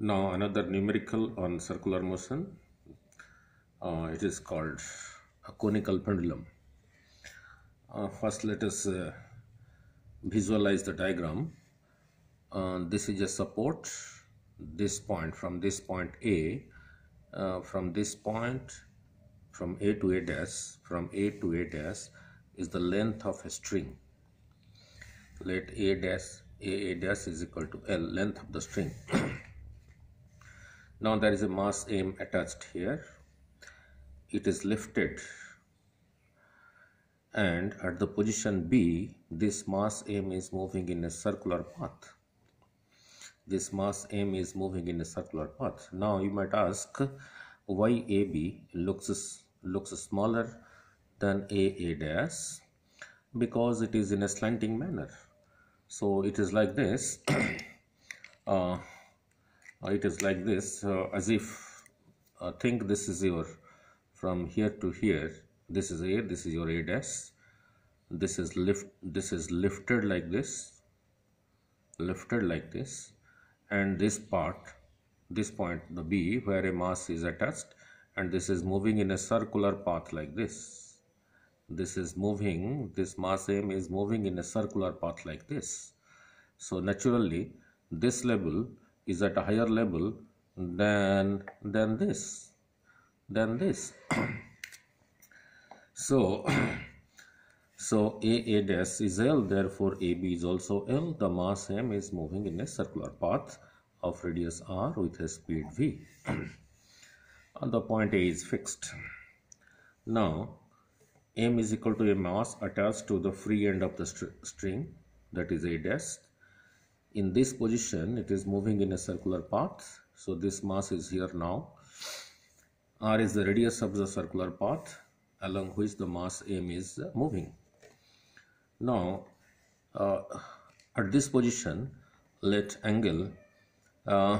Now another numerical on circular motion. Uh, it is called a conical pendulum. Uh, first let us uh, visualize the diagram. Uh, this is a support, this point from this point A, uh, from this point from A to A dash, from A to A dash is the length of a string. Let A dash, A A dash is equal to L, length of the string. Now there is a mass m attached here. It is lifted and at the position B, this mass m is moving in a circular path. This mass m is moving in a circular path. Now you might ask why AB looks, looks smaller than AA dash because it is in a slanting manner. So it is like this. uh, it is like this as if uh, think this is your from here to here this is a this is your a dash this is lift this is lifted like this lifted like this and this part this point the b where a mass is attached and this is moving in a circular path like this this is moving this mass m is moving in a circular path like this so naturally this level is at a higher level than than this than this so so a dash is L therefore AB is also L the mass M is moving in a circular path of radius R with a speed V and the point A is fixed now M is equal to a mass attached to the free end of the str string that is A dash in this position it is moving in a circular path so this mass is here now r is the radius of the circular path along which the mass m is moving now uh, at this position let angle uh,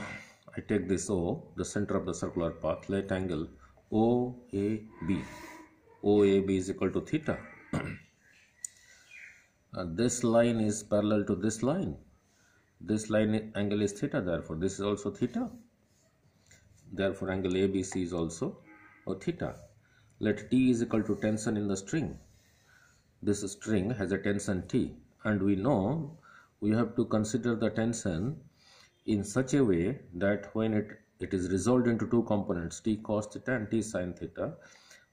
I take this O the center of the circular path let angle OAB OAB is equal to theta uh, this line is parallel to this line this line angle is theta therefore this is also theta therefore angle ABC is also theta let T is equal to tension in the string this string has a tension T and we know we have to consider the tension in such a way that when it it is resolved into two components T cos theta and T sin theta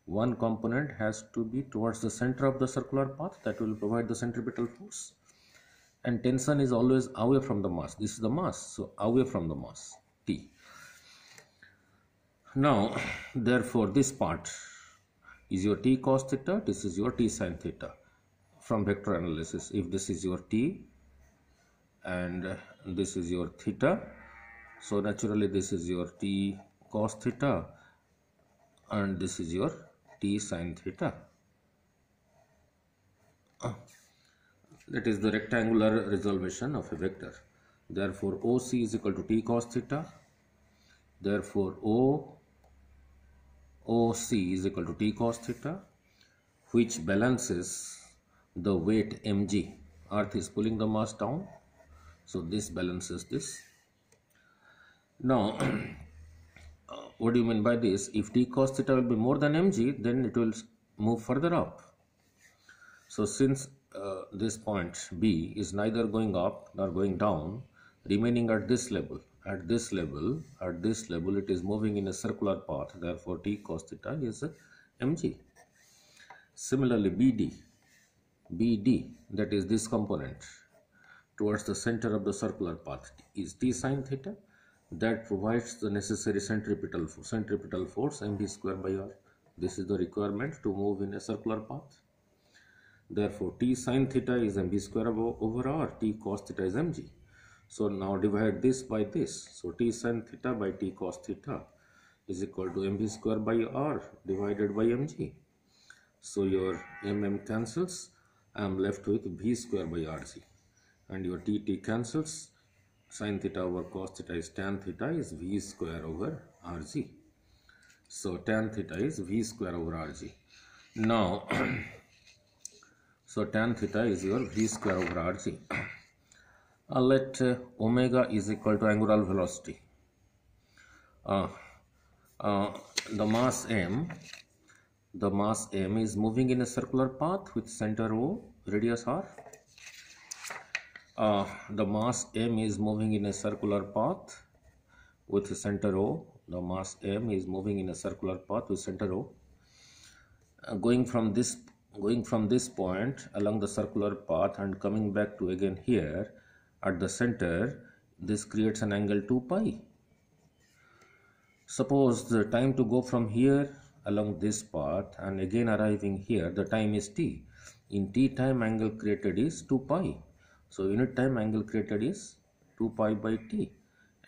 one component has to be towards the center of the circular path that will provide the centripetal force and tension is always away from the mass this is the mass so away from the mass t now therefore this part is your t cos theta this is your t sin theta from vector analysis if this is your t and this is your theta so naturally this is your t cos theta and this is your t sin theta uh that is the rectangular resolution of a vector. Therefore, OC is equal to t cos theta. Therefore, O OC is equal to t cos theta, which balances the weight mg. Earth is pulling the mass down, so this balances this. Now, uh, what do you mean by this? If t cos theta will be more than mg, then it will move further up. So, since this point B is neither going up nor going down, remaining at this level. At this level, at this level, it is moving in a circular path. Therefore, T cos theta is mg. Similarly, BD, BD, that is this component, towards the center of the circular path is T sine theta. That provides the necessary centripetal, centripetal force mv square by r. This is the requirement to move in a circular path. Therefore, t sine theta is m b square over r, t cos theta is mg. So now divide this by this. So t sine theta by t cos theta is equal to m b square by r divided by mg. So your mm cancels. I am left with v square by rg. And your tt cancels. Sine theta over cos theta is tan theta is v square over rg. So tan theta is v square over rg. Now So tan theta is your v square over rg. Uh, let uh, omega is equal to angular velocity. Uh, uh, the mass m, the mass m is moving in a circular path with center O, radius r. Uh, the mass m is moving in a circular path with center O. The mass m is moving in a circular path with center O. Uh, going from this going from this point along the circular path and coming back to again here at the center this creates an angle 2 pi suppose the time to go from here along this path and again arriving here the time is t in t time angle created is 2 pi so unit time angle created is 2 pi by t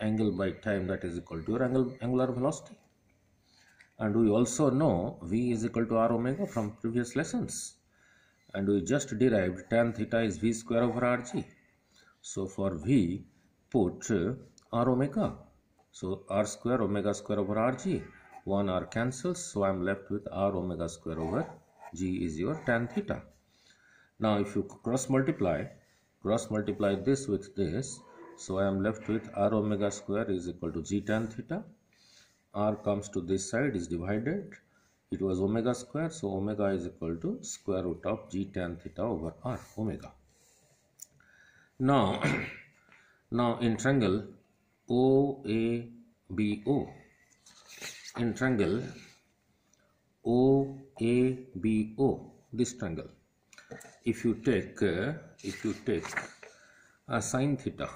angle by time that is equal to your angle angular velocity and we also know V is equal to R omega from previous lessons and we just derived tan theta is V square over RG. So for V put R omega. So R square omega square over RG. 1 R cancels so I am left with R omega square over G is your tan theta. Now if you cross multiply cross multiply this with this so I am left with R omega square is equal to G tan theta r comes to this side is divided it was omega square so omega is equal to square root of g tan theta over r omega now now in triangle oabo in triangle oabo this triangle if you take uh, if you take a sine theta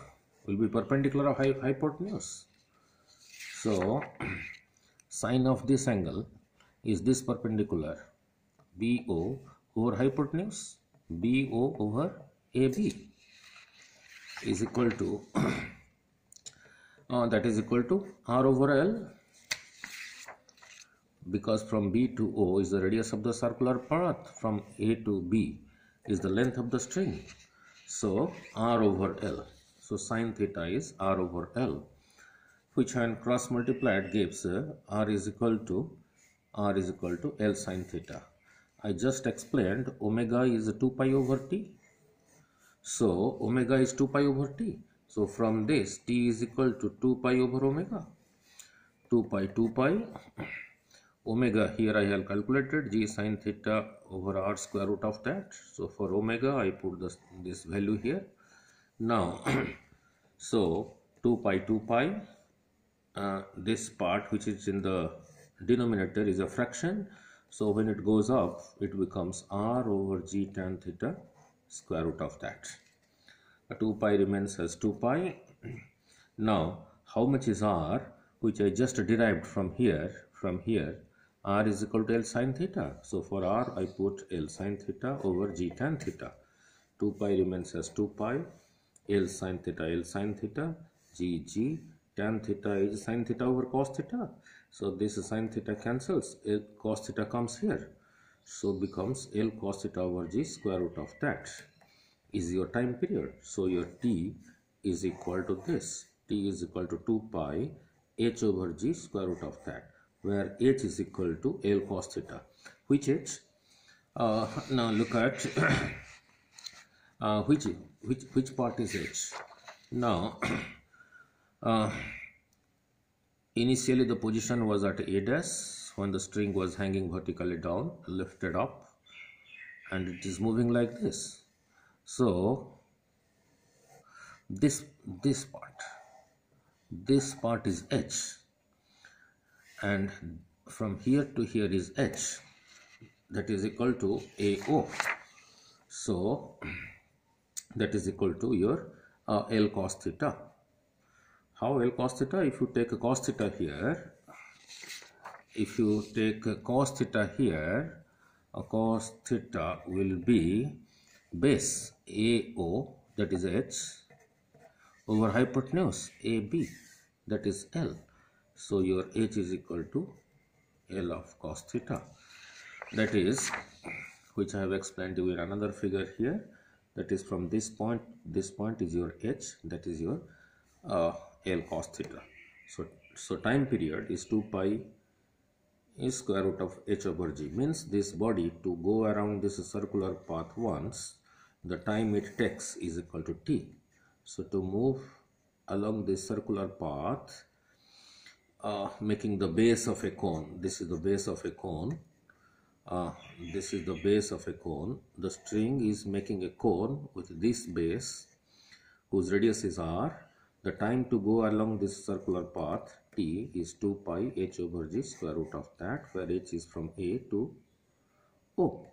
will be perpendicular of hy hypotenuse so, sine of this angle is this perpendicular BO over hypotenuse BO over AB is equal to uh, that is equal to R over L because from B to O is the radius of the circular path from A to B is the length of the string so R over L so sine theta is R over L which when cross multiplied gives uh, r is equal to r is equal to L sine theta. I just explained omega is 2 pi over t. So omega is 2 pi over t. So from this t is equal to 2 pi over omega. 2 pi 2 pi omega here I have calculated g sine theta over r square root of that. So for omega I put this, this value here. Now so 2 pi 2 pi uh, this part which is in the denominator is a fraction so when it goes up it becomes r over g tan theta square root of that A 2 pi remains as 2 pi now how much is r which I just derived from here from here r is equal to l sine theta so for r I put l sine theta over g tan theta 2 pi remains as 2 pi l sine theta l sine theta g g tan theta is sine theta over cos theta. So this sine theta cancels, L cos theta comes here. So becomes L cos theta over g square root of that is your time period. So your t is equal to this. t is equal to 2 pi h over g square root of that where h is equal to L cos theta which h? Uh, now look at uh, which, which, which part is h? Now Uh, initially the position was at A dash when the string was hanging vertically down, lifted up and it is moving like this. So this this part this part is H and from here to here is H that is equal to AO so that is equal to your uh, L cos theta how L cos theta? If you take cos theta here, if you take cos theta here, cos theta will be base AO that is H over hypotenuse AB that is L. So your H is equal to L of cos theta that is which I have explained to you in another figure here that is from this point this point is your H that is your uh, L cos theta. So, so time period is 2 pi is square root of h over g means this body to go around this circular path once the time it takes is equal to t. So to move along this circular path uh, making the base of a cone this is the base of a cone uh, this is the base of a cone the string is making a cone with this base whose radius is r the time to go along this circular path t is 2 pi h over g square root of that where h is from a to o.